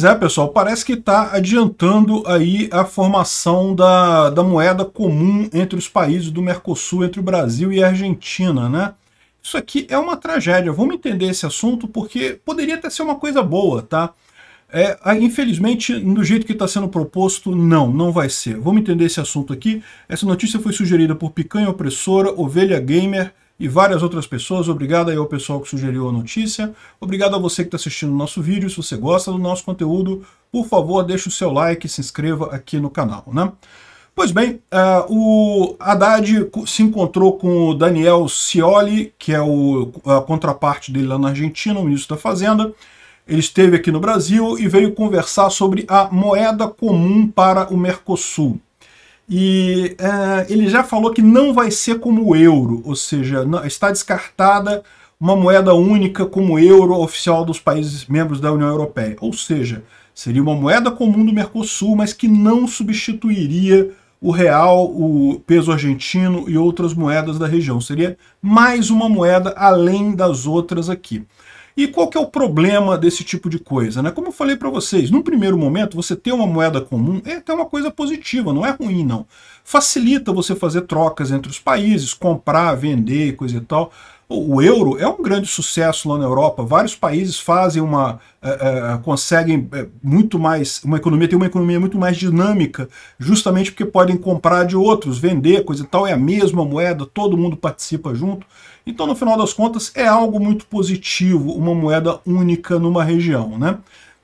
Pois é, pessoal, parece que está adiantando aí a formação da, da moeda comum entre os países do Mercosul, entre o Brasil e a Argentina, né? Isso aqui é uma tragédia, vamos entender esse assunto porque poderia até ser uma coisa boa, tá? É, ah, infelizmente, do jeito que está sendo proposto, não, não vai ser. Vamos entender esse assunto aqui. Essa notícia foi sugerida por Picanha Opressora, Ovelha Gamer, e várias outras pessoas. Obrigado aí ao pessoal que sugeriu a notícia. Obrigado a você que está assistindo o nosso vídeo. Se você gosta do nosso conteúdo, por favor, deixe o seu like e se inscreva aqui no canal. Né? Pois bem, uh, o Haddad se encontrou com o Daniel Scioli, que é o, a contraparte dele lá na Argentina, o ministro da Fazenda. Ele esteve aqui no Brasil e veio conversar sobre a moeda comum para o Mercosul. E é, ele já falou que não vai ser como o euro, ou seja, não, está descartada uma moeda única como euro oficial dos países membros da União Europeia. Ou seja, seria uma moeda comum do Mercosul, mas que não substituiria o real, o peso argentino e outras moedas da região. Seria mais uma moeda além das outras aqui. E qual que é o problema desse tipo de coisa? Né? Como eu falei para vocês, num primeiro momento, você ter uma moeda comum é até uma coisa positiva, não é ruim não. Facilita você fazer trocas entre os países, comprar, vender, coisa e tal. O euro é um grande sucesso lá na Europa. Vários países fazem uma. É, é, conseguem eh, muito mais. Uma economia tem uma economia muito mais dinâmica, justamente porque podem comprar de outros, vender, coisa e tal. É a mesma moeda, todo mundo participa junto. Então, no final das contas, é algo muito positivo, uma moeda única numa região, né?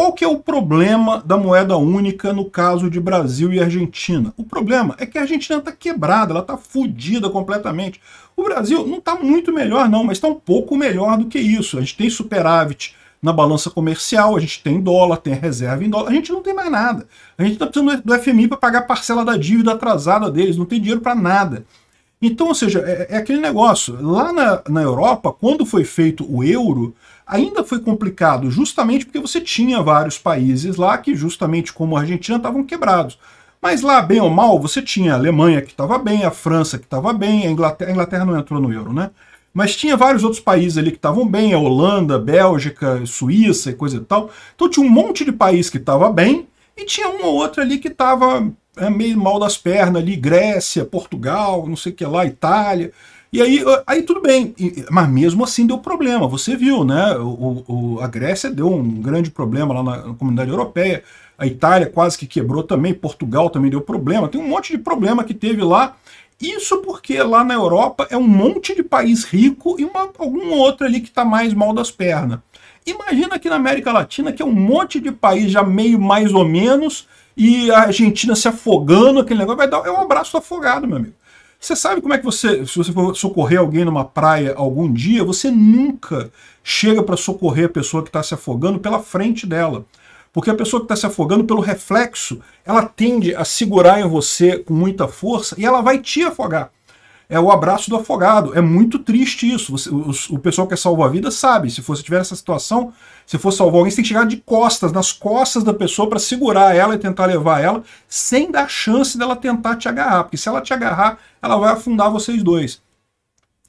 Qual que é o problema da moeda única no caso de Brasil e Argentina? O problema é que a Argentina está quebrada, ela está fodida completamente. O Brasil não está muito melhor não, mas está um pouco melhor do que isso. A gente tem superávit na balança comercial, a gente tem dólar, tem reserva em dólar, a gente não tem mais nada. A gente está precisando do FMI para pagar a parcela da dívida atrasada deles, não tem dinheiro para nada. Então, ou seja, é, é aquele negócio. Lá na, na Europa, quando foi feito o euro, ainda foi complicado, justamente porque você tinha vários países lá que, justamente como a Argentina, estavam quebrados. Mas lá, bem ou mal, você tinha a Alemanha que estava bem, a França que estava bem, a Inglaterra, a Inglaterra não entrou no euro, né? Mas tinha vários outros países ali que estavam bem, a Holanda, Bélgica, Suíça e coisa e tal. Então tinha um monte de país que estava bem e tinha um ou outro ali que estava é meio mal das pernas ali, Grécia, Portugal, não sei o que lá, Itália. E aí, aí tudo bem, mas mesmo assim deu problema, você viu, né? O, o a Grécia deu um grande problema lá na, na, comunidade europeia, a Itália quase que quebrou também, Portugal também deu problema, tem um monte de problema que teve lá. Isso porque lá na Europa é um monte de país rico e uma, algum outro ali que está mais mal das pernas. Imagina aqui na América Latina, que é um monte de país já meio mais ou menos, e a Argentina se afogando, aquele negócio, vai dar é um abraço afogado, meu amigo. Você sabe como é que você, se você for socorrer alguém numa praia algum dia, você nunca chega para socorrer a pessoa que está se afogando pela frente dela. Porque a pessoa que está se afogando, pelo reflexo, ela tende a segurar em você com muita força e ela vai te afogar é o abraço do afogado. É muito triste isso. Você, o pessoal que é salva-vida sabe. Se você tiver essa situação, se for salvar alguém, você tem que chegar de costas, nas costas da pessoa, para segurar ela e tentar levar ela, sem dar chance dela tentar te agarrar. Porque se ela te agarrar, ela vai afundar vocês dois.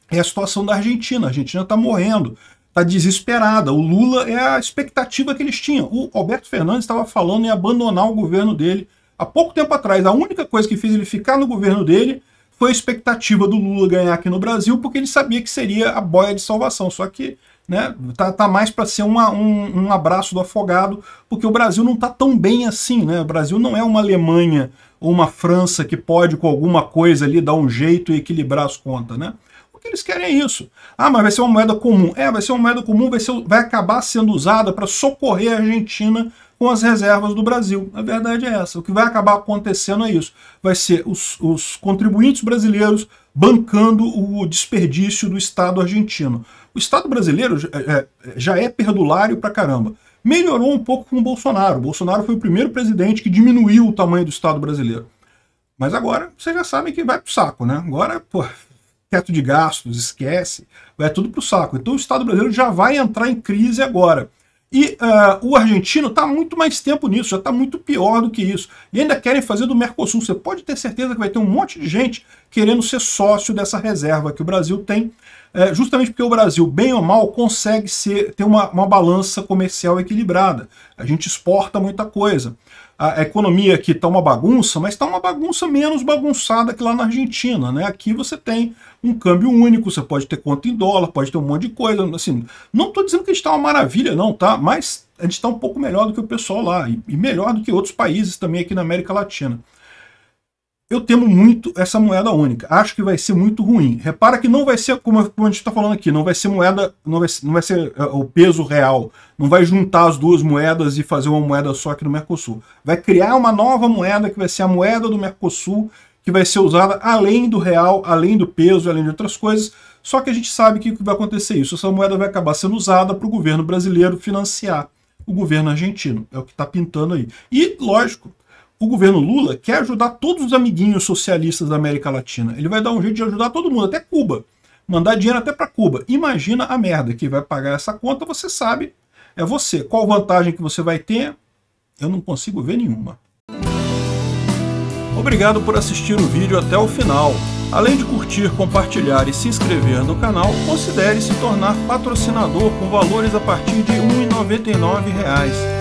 É a situação da Argentina. A Argentina está morrendo está desesperada. O Lula é a expectativa que eles tinham. O Alberto Fernandes estava falando em abandonar o governo dele há pouco tempo atrás. A única coisa que fez ele ficar no governo dele foi a expectativa do Lula ganhar aqui no Brasil, porque ele sabia que seria a boia de salvação. Só que né, tá, tá mais para ser uma, um, um abraço do afogado, porque o Brasil não tá tão bem assim. Né? O Brasil não é uma Alemanha ou uma França que pode, com alguma coisa ali, dar um jeito e equilibrar as contas. Né? que eles querem é isso. Ah, mas vai ser uma moeda comum. É, vai ser uma moeda comum, vai, ser, vai acabar sendo usada para socorrer a Argentina com as reservas do Brasil. A verdade é essa. O que vai acabar acontecendo é isso. Vai ser os, os contribuintes brasileiros bancando o desperdício do Estado argentino. O Estado brasileiro é, é, já é perdulário pra caramba. Melhorou um pouco com o Bolsonaro. O Bolsonaro foi o primeiro presidente que diminuiu o tamanho do Estado brasileiro. Mas agora vocês já sabem que vai pro saco, né? Agora, pô, teto de gastos, esquece, vai tudo pro saco. Então o Estado brasileiro já vai entrar em crise agora. E uh, o argentino está muito mais tempo nisso, já está muito pior do que isso. E ainda querem fazer do Mercosul. Você pode ter certeza que vai ter um monte de gente querendo ser sócio dessa reserva que o Brasil tem, é, justamente porque o Brasil, bem ou mal, consegue ser, ter uma, uma balança comercial equilibrada. A gente exporta muita coisa a economia aqui está uma bagunça, mas está uma bagunça menos bagunçada que lá na Argentina. Né? Aqui você tem um câmbio único, você pode ter conta em dólar, pode ter um monte de coisa. Assim, não estou dizendo que a gente está uma maravilha, não, tá? Mas a gente está um pouco melhor do que o pessoal lá e, e melhor do que outros países também aqui na América Latina eu temo muito essa moeda única. Acho que vai ser muito ruim. Repara que não vai ser, como, a gente está falando aqui, não vai ser moeda, não vai, não vai ser uh, o peso real. Não vai juntar as duas moedas e fazer uma moeda só aqui no Mercosul. Vai criar uma nova moeda que vai ser a moeda do Mercosul, que vai ser usada além do real, além do peso, além de outras coisas. Só que a gente sabe que vai acontecer isso. Essa moeda vai acabar sendo usada para o governo brasileiro financiar o governo argentino. É o que está pintando aí. E, lógico, o governo Lula quer ajudar todos os amiguinhos socialistas da América Latina. Ele vai dar um jeito de ajudar todo mundo, até Cuba. Mandar dinheiro até para Cuba. Imagina a merda que vai pagar essa conta, você sabe, é você. Qual vantagem que você vai ter? Eu não consigo ver nenhuma. Obrigado por assistir o vídeo até o final. Além de curtir, compartilhar e se inscrever no canal, considere se tornar patrocinador com valores a partir de R$ 1,99